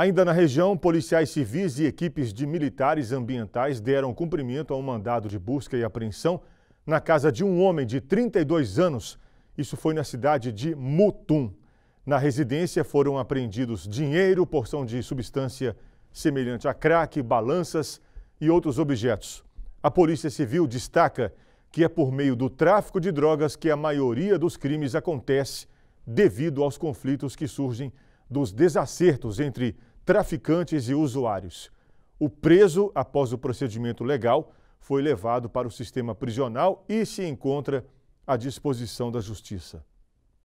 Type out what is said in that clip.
Ainda na região, policiais civis e equipes de militares ambientais deram cumprimento a um mandado de busca e apreensão na casa de um homem de 32 anos. Isso foi na cidade de Mutum. Na residência foram apreendidos dinheiro, porção de substância semelhante a crack, balanças e outros objetos. A Polícia Civil destaca que é por meio do tráfico de drogas que a maioria dos crimes acontece devido aos conflitos que surgem dos desacertos entre traficantes e usuários. O preso, após o procedimento legal, foi levado para o sistema prisional e se encontra à disposição da Justiça.